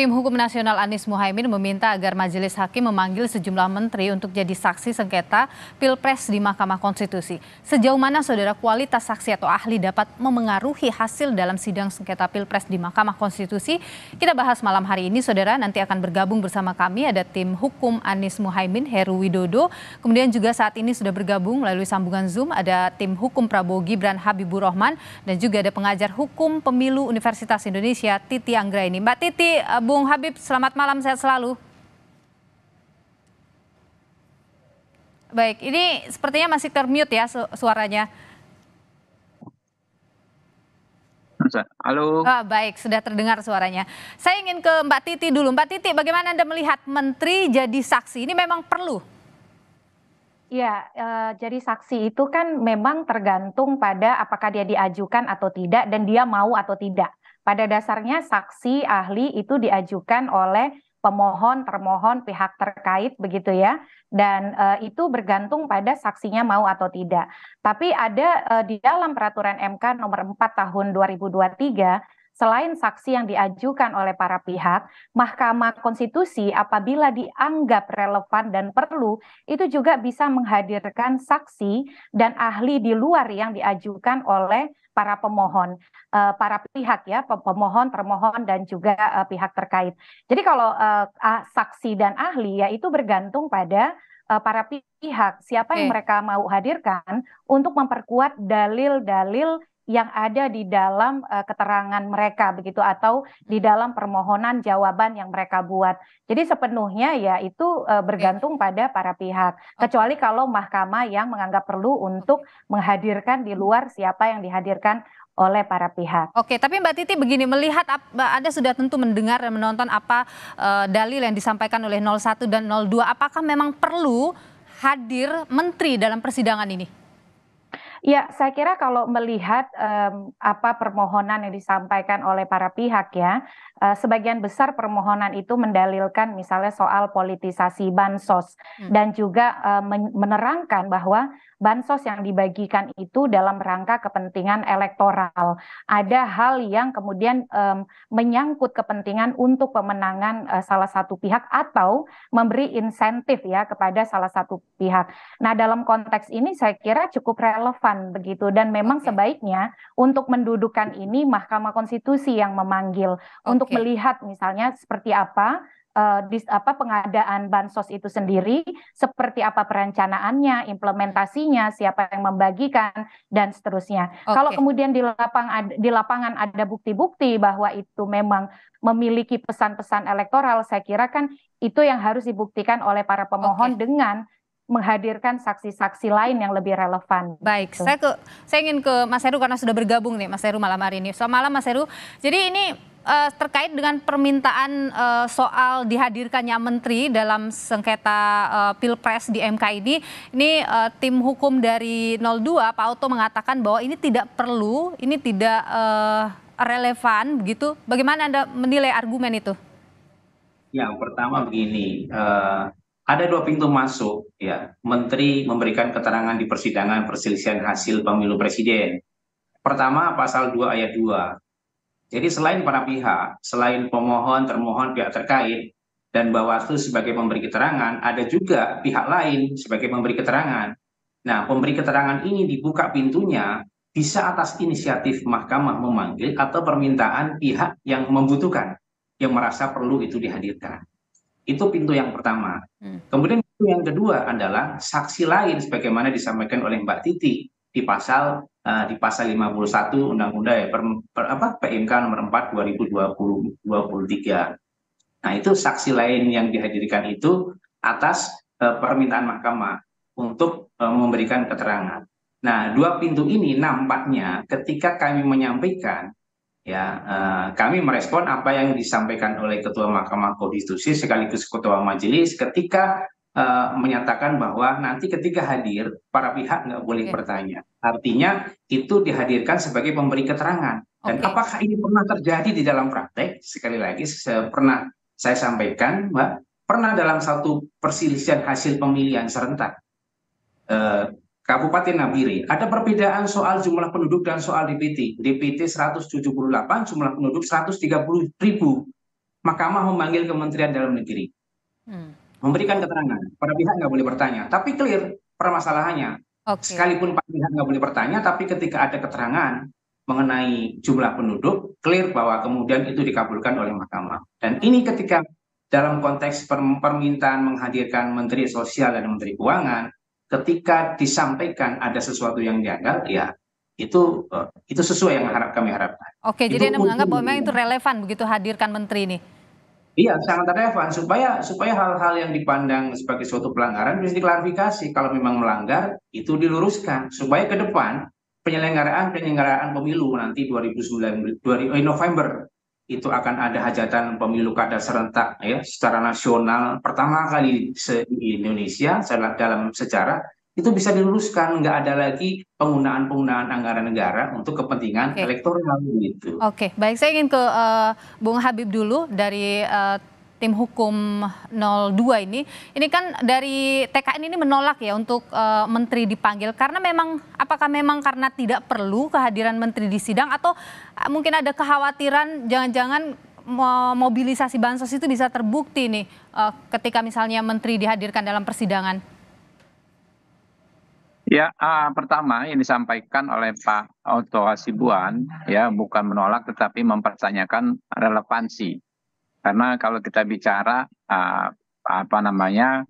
Tim Hukum Nasional Anies Muhaimin meminta agar Majelis Hakim memanggil sejumlah menteri untuk jadi saksi sengketa Pilpres di Mahkamah Konstitusi. Sejauh mana saudara kualitas saksi atau ahli dapat memengaruhi hasil dalam sidang sengketa Pilpres di Mahkamah Konstitusi? Kita bahas malam hari ini saudara, nanti akan bergabung bersama kami ada tim hukum Anies Muhaimin Heru Widodo. Kemudian juga saat ini sudah bergabung melalui sambungan Zoom ada tim hukum Prabowo Gibran Habibur Rahman dan juga ada pengajar hukum pemilu Universitas Indonesia Titi Anggraini. Mbak Titi, eh, Bung Habib, selamat malam, sehat selalu. Baik, ini sepertinya masih termute ya su suaranya. Halo. Oh, baik, sudah terdengar suaranya. Saya ingin ke Mbak Titi dulu. Mbak Titi, bagaimana Anda melihat menteri jadi saksi? Ini memang perlu? Ya, e, jadi saksi itu kan memang tergantung pada apakah dia diajukan atau tidak dan dia mau atau tidak. Pada dasarnya saksi ahli itu diajukan oleh pemohon, termohon, pihak terkait begitu ya. Dan e, itu bergantung pada saksinya mau atau tidak. Tapi ada e, di dalam peraturan MK nomor 4 tahun 2023 selain saksi yang diajukan oleh para pihak, Mahkamah Konstitusi apabila dianggap relevan dan perlu, itu juga bisa menghadirkan saksi dan ahli di luar yang diajukan oleh para pemohon, eh, para pihak ya, pemohon, termohon dan juga eh, pihak terkait. Jadi kalau eh, saksi dan ahli ya itu bergantung pada para pihak siapa yang mereka mau hadirkan untuk memperkuat dalil-dalil yang ada di dalam uh, keterangan mereka begitu atau di dalam permohonan jawaban yang mereka buat. Jadi sepenuhnya ya itu uh, bergantung pada para pihak. Kecuali kalau mahkamah yang menganggap perlu untuk menghadirkan di luar siapa yang dihadirkan oleh para pihak. Oke, tapi Mbak Titi begini melihat Anda sudah tentu mendengar dan menonton apa uh, dalil yang disampaikan oleh 01 dan 02 apakah memang perlu hadir menteri dalam persidangan ini? Ya, saya kira kalau melihat um, apa permohonan yang disampaikan oleh para pihak ya, uh, sebagian besar permohonan itu mendalilkan misalnya soal politisasi bansos hmm. dan juga uh, menerangkan bahwa bansos yang dibagikan itu dalam rangka kepentingan elektoral. Ada hal yang kemudian um, menyangkut kepentingan untuk pemenangan uh, salah satu pihak atau memberi insentif ya kepada salah satu pihak. Nah, dalam konteks ini saya kira cukup relevan begitu dan memang okay. sebaiknya untuk mendudukan ini Mahkamah Konstitusi yang memanggil okay. untuk melihat misalnya seperti apa uh, dis, apa pengadaan bansos itu sendiri, seperti apa perencanaannya, implementasinya, siapa yang membagikan dan seterusnya. Okay. Kalau kemudian di lapang di lapangan ada bukti-bukti bahwa itu memang memiliki pesan-pesan elektoral, saya kira kan itu yang harus dibuktikan oleh para pemohon okay. dengan menghadirkan saksi-saksi lain yang lebih relevan. Baik, gitu. saya ke saya ingin ke Mas Heru karena sudah bergabung nih Mas Heru malam hari ini. Selamat malam Mas Heru. Jadi ini uh, terkait dengan permintaan uh, soal dihadirkannya menteri dalam sengketa uh, pilpres di MK ini, ini uh, tim hukum dari 02 Pak Oto mengatakan bahwa ini tidak perlu, ini tidak uh, relevan, begitu. Bagaimana anda menilai argumen itu? Ya, pertama begini, uh, ada dua pintu masuk. Ya, menteri memberikan keterangan di persidangan perselisihan hasil pemilu presiden. Pertama, pasal 2 ayat 2 jadi selain para pihak, selain pemohon, termohon, pihak terkait, dan Bawaslu sebagai pemberi keterangan, ada juga pihak lain sebagai pemberi keterangan. Nah, pemberi keterangan ini dibuka pintunya bisa atas inisiatif mahkamah memanggil atau permintaan pihak yang membutuhkan, yang merasa perlu itu dihadirkan. Itu pintu yang pertama. Hmm. Kemudian pintu yang kedua adalah saksi lain sebagaimana disampaikan oleh Mbak Titi di pasal Eh, di pasal 51 Undang-Undang ya, per, per, apa, PMK nomor 4 2020 tiga. Nah, itu saksi lain yang dihadirkan itu atas uh, permintaan mahkamah untuk uh, memberikan keterangan. Nah, dua pintu ini nampaknya ketika kami menyampaikan ya uh, kami merespon apa yang disampaikan oleh Ketua Mahkamah Konstitusi sekaligus Ketua Majelis ketika uh, menyatakan bahwa nanti ketika hadir para pihak nggak boleh okay. bertanya. Artinya itu dihadirkan sebagai pemberi keterangan. Dan okay. apakah ini pernah terjadi di dalam praktek? Sekali lagi, pernah saya sampaikan, Mbak, pernah dalam satu perselisihan hasil pemilihan serentak eh, Kabupaten Nabire, ada perbedaan soal jumlah penduduk dan soal DPT. DPT 178, jumlah penduduk 130 ribu. Mahkamah memanggil Kementerian Dalam Negeri. Hmm. Memberikan keterangan, para pihak nggak boleh bertanya. Tapi clear permasalahannya, Okay. Sekalipun Pak Pihak nggak boleh bertanya, tapi ketika ada keterangan mengenai jumlah penduduk, clear bahwa kemudian itu dikabulkan oleh mahkamah. Dan ini ketika dalam konteks permintaan menghadirkan Menteri Sosial dan Menteri Keuangan, ketika disampaikan ada sesuatu yang gagal, ya itu eh, itu sesuai yang harap kami harapkan. Oke, itu jadi Anda menganggap bahwa memang itu relevan begitu hadirkan menteri ini? iya sangat relevan supaya supaya hal hal yang dipandang sebagai suatu pelanggaran bisa diklarifikasi kalau memang melanggar itu diluruskan supaya ke depan penyelenggaraan penyelenggaraan pemilu nanti 2019 eh, November itu akan ada hajatan pemilu kada serentak ya secara nasional pertama kali di Indonesia dalam sejarah itu bisa diluruskan nggak ada lagi penggunaan penggunaan anggaran negara untuk kepentingan okay. elektoral gitu. Oke, okay. baik saya ingin ke uh, Bung Habib dulu dari uh, tim hukum 02 ini. Ini kan dari TKN ini menolak ya untuk uh, menteri dipanggil karena memang apakah memang karena tidak perlu kehadiran menteri di sidang atau mungkin ada kekhawatiran jangan-jangan mobilisasi bansos itu bisa terbukti nih ketika misalnya menteri dihadirkan dalam persidangan? Ya, uh, pertama yang disampaikan oleh Pak Otto Hasibuan ya bukan menolak tetapi mempertanyakan relevansi. Karena kalau kita bicara uh, apa namanya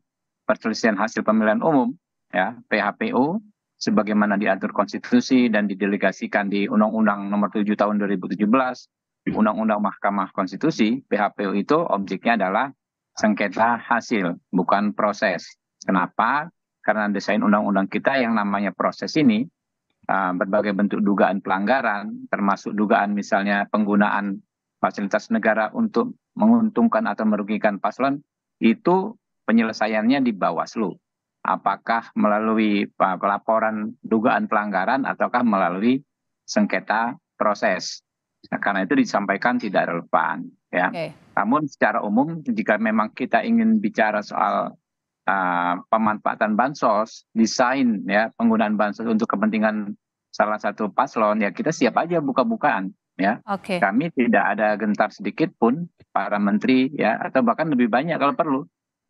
perselisihan hasil pemilihan umum ya PHPU sebagaimana diatur konstitusi dan didelegasikan di Undang-Undang Nomor 7 Tahun 2017, Undang-Undang Mahkamah Konstitusi, PHPU itu objeknya adalah sengketa hasil, bukan proses. Kenapa? karena desain undang-undang kita yang namanya proses ini ah, berbagai bentuk dugaan pelanggaran termasuk dugaan misalnya penggunaan fasilitas negara untuk menguntungkan atau merugikan paslon itu penyelesaiannya di Bawaslu. Apakah melalui pelaporan dugaan pelanggaran ataukah melalui sengketa proses? Nah, karena itu disampaikan tidak relevan. Ya. Okay. Namun secara umum jika memang kita ingin bicara soal Ah, pemanfaatan bansos desain ya penggunaan bansos untuk kepentingan salah satu paslon ya kita siap aja buka-bukaan ya okay. kami tidak ada gentar sedikit pun para menteri ya atau bahkan lebih banyak kalau perlu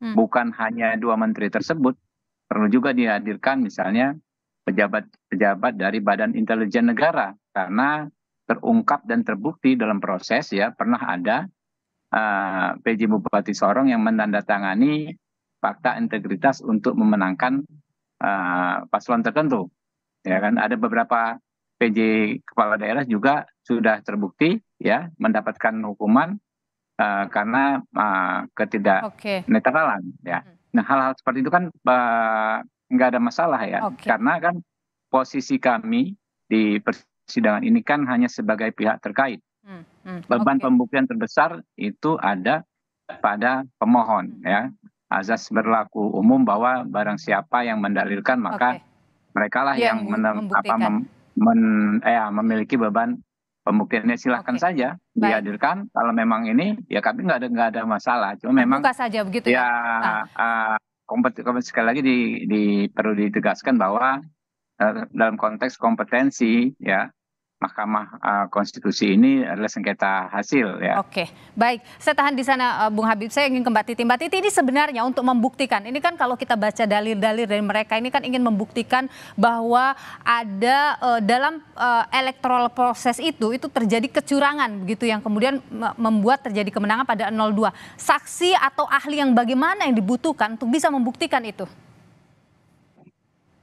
hmm. bukan hanya dua menteri tersebut perlu juga dihadirkan misalnya pejabat-pejabat dari badan intelijen negara karena terungkap dan terbukti dalam proses ya pernah ada uh, ah, PJ Bupati Sorong yang menandatangani fakta integritas untuk memenangkan uh, paslon tertentu. Ya kan ada beberapa PJ kepala daerah juga sudah terbukti ya mendapatkan hukuman uh, karena uh, ketidak netralan ya. Hmm. Nah hal-hal seperti itu kan uh, ada masalah ya okay. karena kan posisi kami di persidangan ini kan hanya sebagai pihak terkait. Hmm, hmm, Beban okay. pembuktian terbesar itu ada pada pemohon ya azas berlaku umum bahwa barang siapa yang mendalilkan maka okay. merekalah yang, yang menem, apa, mem, men, eh, ya, memiliki beban pembuktiannya silahkan okay. saja Baik. dihadirkan kalau memang ini ya kami nggak ada nggak ada masalah cuma memang saja begitu ya, ya? Ah. Uh, sekali lagi di, di perlu ditegaskan bahwa uh, dalam konteks kompetensi ya Mahkamah eh, Konstitusi ini adalah sengketa hasil ya. Oke, baik. Saya tahan di sana eh, Bung Habib. Saya ingin ke Mbak Titi. Mbak Titi ini sebenarnya untuk membuktikan, ini kan kalau kita baca dalil-dalil dari mereka ini kan ingin membuktikan bahwa ada uh, dalam uh, elektoral proses itu itu terjadi kecurangan begitu yang kemudian membuat terjadi kemenangan pada 02. Saksi atau ahli yang bagaimana yang dibutuhkan untuk bisa membuktikan itu?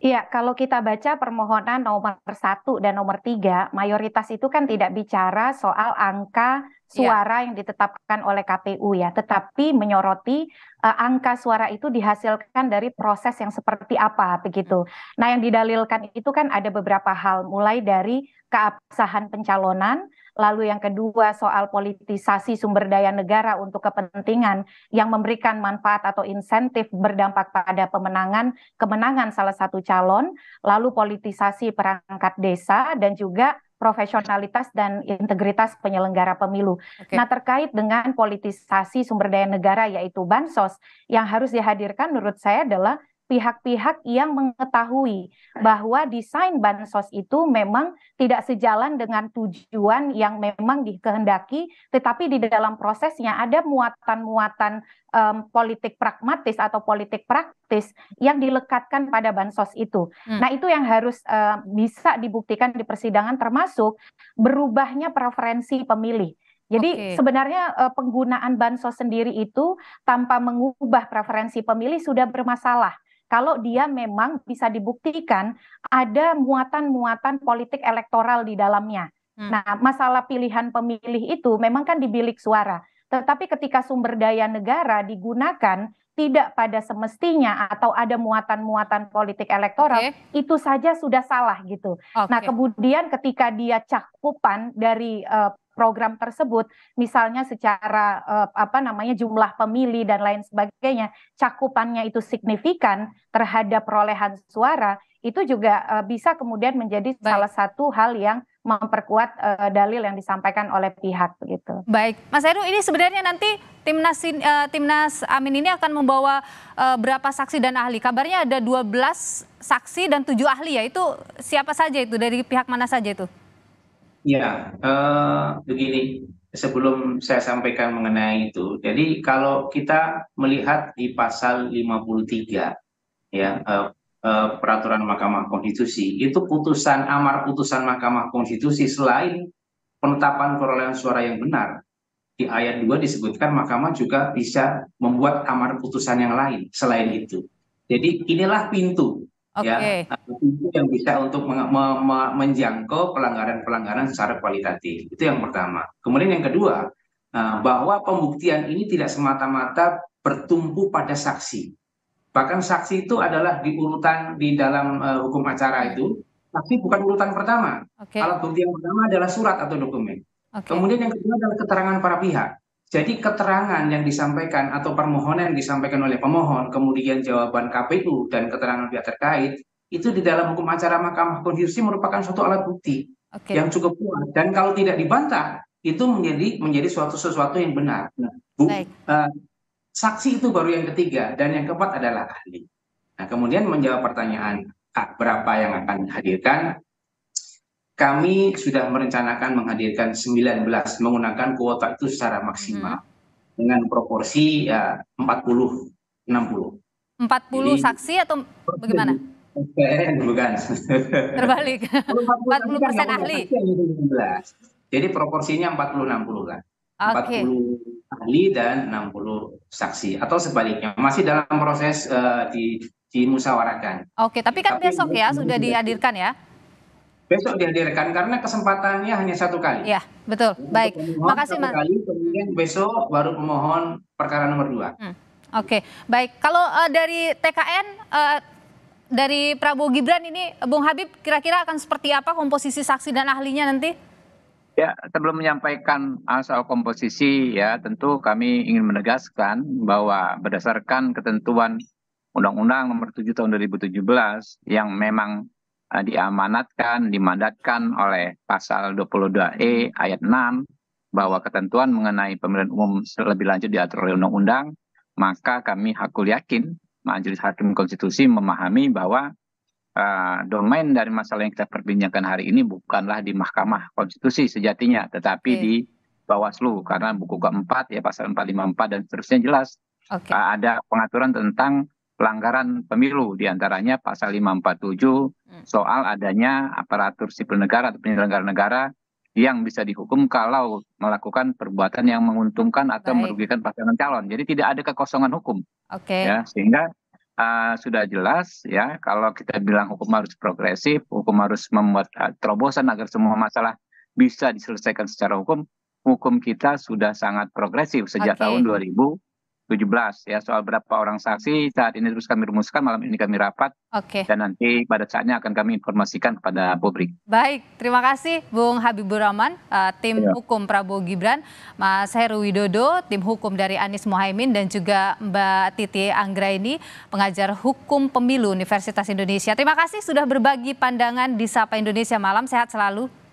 Iya, kalau kita baca permohonan nomor satu dan nomor tiga, mayoritas itu kan tidak bicara soal angka iya. suara ya. yang ditetapkan oleh KPU ya, tetapi menyoroti uh, angka suara itu dihasilkan dari proses yang seperti apa begitu. Hmm. Nah, yang didalilkan itu kan ada beberapa hal, mulai dari keabsahan pencalonan, lalu yang kedua soal politisasi sumber daya negara untuk kepentingan yang memberikan manfaat atau insentif berdampak pada pemenangan kemenangan salah satu calon, lalu politisasi perangkat desa dan juga profesionalitas dan integritas penyelenggara pemilu. Okay. Nah, terkait dengan politisasi sumber daya negara yaitu bansos yang harus dihadirkan menurut saya adalah pihak-pihak yang mengetahui bahwa desain bansos itu memang tidak sejalan dengan tujuan yang memang dikehendaki, tetapi di dalam prosesnya ada muatan-muatan um, politik pragmatis atau politik praktis yang dilekatkan pada bansos itu. Hmm. Nah, itu yang harus uh, bisa dibuktikan di persidangan, termasuk berubahnya preferensi pemilih. Jadi okay. sebenarnya penggunaan bansos sendiri itu tanpa mengubah preferensi pemilih sudah bermasalah kalau dia memang bisa dibuktikan ada muatan-muatan politik elektoral di dalamnya. Hmm. Nah, masalah pilihan pemilih itu memang kan di bilik suara. Tetapi ketika sumber daya negara digunakan tidak pada semestinya atau ada muatan-muatan politik elektoral okay. itu saja sudah salah gitu. Okay. Nah, kemudian ketika dia cakupan dari uh, program tersebut misalnya secara uh, apa namanya jumlah pemilih dan lain sebagainya cakupannya itu signifikan terhadap perolehan suara itu juga uh, bisa kemudian menjadi Baik. salah satu hal yang memperkuat uh, dalil yang disampaikan oleh pihak begitu. Baik, Mas Heru ini sebenarnya nanti timnas uh, timnas Amin ini akan membawa uh, berapa saksi dan ahli? Kabarnya ada 12 saksi dan 7 ahli ya. Itu siapa saja itu dari pihak mana saja itu? Ya, uh, begini. Sebelum saya sampaikan mengenai itu, jadi kalau kita melihat di pasal 53 ya Eh, peraturan Mahkamah Konstitusi itu putusan amar putusan Mahkamah Konstitusi selain penetapan perolehan suara yang benar di ayat 2 disebutkan mahkamah juga bisa membuat amar putusan yang lain selain itu. Jadi inilah pintu okay. ya nah, pintu yang bisa untuk me me menjangkau pelanggaran-pelanggaran secara kualitatif. Itu yang pertama. Kemudian yang kedua eh, bahwa pembuktian ini tidak semata-mata bertumpu pada saksi. Bahkan saksi itu adalah di urutan di dalam uh, hukum acara itu, tapi bukan urutan pertama. Okay. Alat bukti yang pertama adalah surat atau dokumen. Okay. Kemudian yang kedua adalah keterangan para pihak. Jadi keterangan yang disampaikan atau permohonan yang disampaikan oleh pemohon, kemudian jawaban KPU dan keterangan pihak terkait, itu di dalam hukum acara Mahkamah Konstitusi merupakan suatu alat bukti okay. yang cukup kuat. Dan kalau tidak dibantah, itu menjadi menjadi suatu sesuatu yang benar. Nah, bu, Baik. Uh, Saksi itu baru yang ketiga dan yang keempat adalah ahli. Nah, kemudian menjawab pertanyaan ah, berapa yang akan dihadirkan, kami sudah merencanakan menghadirkan 19 menggunakan kuota itu secara maksimal hmm. dengan proporsi ya, 40 60. 40 Jadi, saksi atau bagaimana? PN bukan. Terbalik. 40 persen ahli. Jadi proporsinya 40 60 lah okay. 40 ahli dan 60 saksi atau sebaliknya masih dalam proses uh, di dimusawarakan. Oke, okay, tapi kan tapi besok ya sudah dihadirkan ya. Besok dihadirkan karena kesempatannya hanya satu kali. Ya, betul. Baik, Baik. Makasih Mas. Kali kemudian besok baru pemohon perkara nomor dua. Hmm. Oke, okay. baik. Kalau uh, dari TKN uh, eh, dari Prabowo Gibran ini, Bung Habib kira-kira akan seperti apa komposisi saksi dan ahlinya nanti? ya sebelum menyampaikan asal komposisi ya tentu kami ingin menegaskan bahwa berdasarkan ketentuan Undang-Undang Nomor 7 Tahun 2017 yang memang uh, diamanatkan, dimandatkan oleh Pasal 22E ayat 6 bahwa ketentuan mengenai pemilihan umum lebih lanjut diatur oleh Undang-Undang, maka kami hakul yakin Majelis Hakim Konstitusi memahami bahwa Eh, domain dari masalah yang kita perbincangkan hari ini bukanlah di Mahkamah Konstitusi sejatinya, hmm, tetapi okay. di Bawaslu karena buku keempat ya pasal 454 dan seterusnya jelas okay. uh, eh, ada pengaturan tentang pelanggaran pemilu diantaranya pasal 547 hmm. soal adanya aparatur sipil negara atau penyelenggara negara yang bisa dihukum kalau melakukan perbuatan yang menguntungkan atau Baik. merugikan pasangan calon. Jadi tidak ada kekosongan hukum. Oke. Okay. Ya, sehingga Uh, sudah jelas ya kalau kita bilang hukum harus progresif, hukum harus membuat uh, terobosan agar semua masalah bisa diselesaikan secara hukum, hukum kita sudah sangat progresif sejak okay. tahun 2000 17 ya soal berapa orang saksi saat ini terus kami rumuskan malam ini kami rapat Oke. dan nanti pada saatnya akan kami informasikan kepada publik. Baik, terima kasih Bung Habibur Rahman, uh, tim ya. hukum Prabowo Gibran, Mas Heru Widodo, tim hukum dari Anies Mohaimin dan juga Mbak Titi Anggraini, pengajar hukum pemilu Universitas Indonesia. Terima kasih sudah berbagi pandangan di Sapa Indonesia malam. Sehat selalu.